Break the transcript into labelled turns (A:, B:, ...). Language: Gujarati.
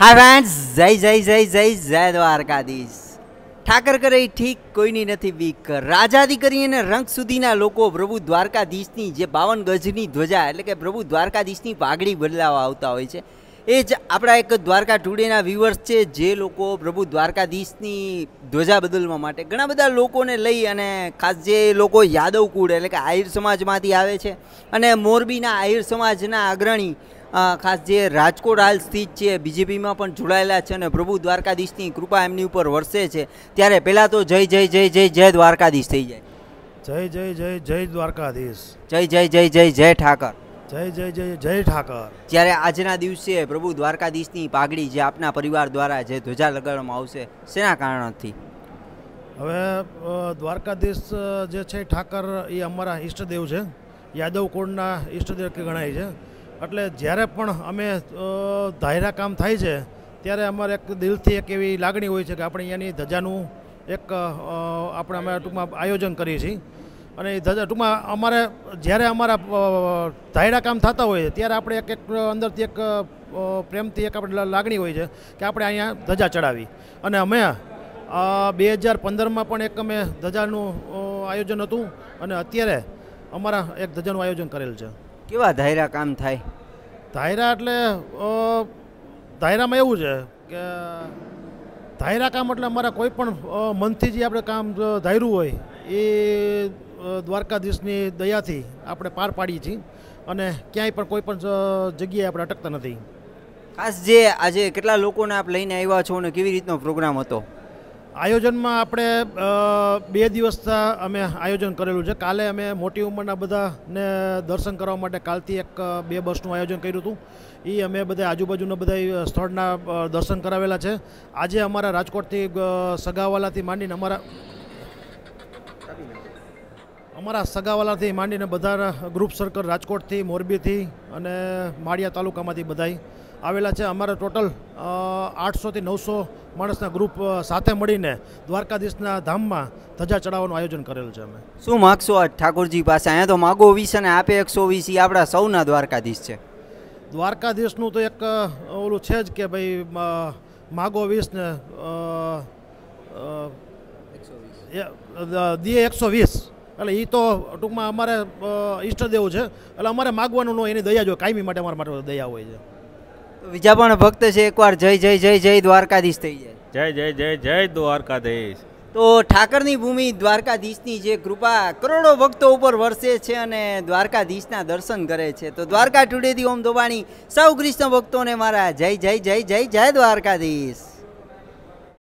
A: હા ફેન્સ જય જય જય જય જય દ્વારકાધીશ ઠાકર કરે ઠીક કોઈની નથી બીક રાજાથી કરી અને રંગ સુધીના લોકો પ્રભુ દ્વારકાધીશની જે બાવન ગજની ધ્વજા એટલે કે પ્રભુ દ્વારકાધીશની પાઘડી બદલાવા આવતા હોય છે એ જ આપણા એક દ્વારકા ટુડેના વ્યુઅર્સ છે જે લોકો પ્રભુ દ્વારકાધીશની ધ્વજા બદલવા માટે ઘણા બધા લોકોને લઈ અને ખાસ જે લોકો યાદવ કુળ એટલે કે આહિર સમાજમાંથી આવે છે અને મોરબીના આહિર સમાજના અગ્રણી ખાસ જે રાજકોટ હાલ સ્થિત છે બીજેપીમાં પણ જોડાયેલા છે અને પ્રભુ દ્વારકાધીશની કૃપા એમની ઉપર વરસે છે ત્યારે પહેલાં તો જય જય જય જય જય દ્વારકાધીશ થઈ જાય જય જય જય જય દ્વારકાધીશ જય જય જય જય જય ઠાકર જય જય જય જય ઠાકર જ્યારે આજના દિવસે પ્રભુ દ્વારકાધીશની પાઘડી જે આપના પરિવાર દ્વારા જે ધ્વજા લગાડવામાં આવશે શેના કારણથી
B: હવે દ્વારકાધીશ જે છે ઠાકર એ અમારા ઈષ્ટદેવ છે યાદવ કુળના ઈષ્ટદેવ કે ગણાય છે એટલે જ્યારે પણ અમે ધાયરા કામ થાય છે ત્યારે અમારે એક દિલથી એક એવી લાગણી હોય છે કે આપણે અહીંયાની ધજાનું એક આપણે અમે ટૂંકમાં આયોજન કરીએ છીએ અને એ ધજા ટૂંકમાં અમારે જ્યારે અમારા ધાયરા કામ થતા હોય ત્યારે આપણે એક એક અંદરથી એક પ્રેમથી એક આપણે લાગણી હોય છે કે આપણે અહીંયા ધજા ચડાવી અને અમે બે હજાર પંદરમાં પણ એક અમે ધજાનું આયોજન હતું અને અત્યારે અમારા એક ધજાનું આયોજન કરેલ છે કેવા ધાયરા કામ થાય ધાયરા એટલે ધાયરામાં એવું છે કે ધાયરા કામ એટલે અમારા કોઈ પણ મનથી જે આપણે કામ ધાયરું હોય એ દ્વારકાધીશની દયાથી આપણે પાર પાડીએ છીએ અને ક્યાંય પણ કોઈ પણ જગ્યાએ આપણે અટકતા નથી
A: ખાસ જે આજે કેટલા લોકોને આપ લઈને આવ્યા છો અને કેવી રીતનો પ્રોગ્રામ હતો આયોજનમાં આપણે
B: બે દિવસના અમે આયોજન કરેલું છે કાલે અમે મોટી ઉંમરના બધાને દર્શન કરવા માટે કાલથી એક બે બસનું આયોજન કર્યું હતું એ અમે બધા આજુબાજુના બધા સ્થળના દર્શન કરાવેલા છે આજે અમારા રાજકોટથી સગાવાલાથી માંડીને અમારા અમારા સગાવાલાથી માંડીને બધા ગ્રુપ સર્કલ રાજકોટથી મોરબીથી અને માળિયા તાલુકામાંથી બધાય આવેલા છે અમારે ટોટલ આઠસોથી નવસો માણસના ગ્રુપ સાથે મળીને દ્વારકાધીશના ધામમાં ધજા ચડાવવાનું આયોજન કરેલું છે અમે
A: શું માગશો આજ ઠાકોરજી પાસે અહીંયા તો માગો વીસ અને આપે એકસો વીસ આપણા સૌના દ્વારકાધીશ છે
B: દ્વારકાધીશનું તો એક ઓલું છે જ કે ભાઈ માગો વીસ ને દીએ એકસો વીસ એટલે એ તો ટૂંકમાં અમારે ઈષ્ટદેવ છે એટલે
A: અમારે માગવાનું ન એની દયા જો કાયમી માટે અમારા માટે દયા હોય છે બીજા પણ ભક્ત છે એકવાર જય જય જય જય દ્વારકાધીશ થઈ જાય જય જય જય જય દ્વારકાધીશ તો ઠાકરની ભૂમિ દ્વારકાધીશની જે કૃપા કરોડો ભક્તો ઉપર વરસે છે અને દ્વારકાધીશના દર્શન કરે છે તો દ્વારકા ટુડેથી ઓમ ધોબાણી સૌ કૃષ્ણ ભક્તોને મારા જય જય જય જય જય દ્વારકાધીશ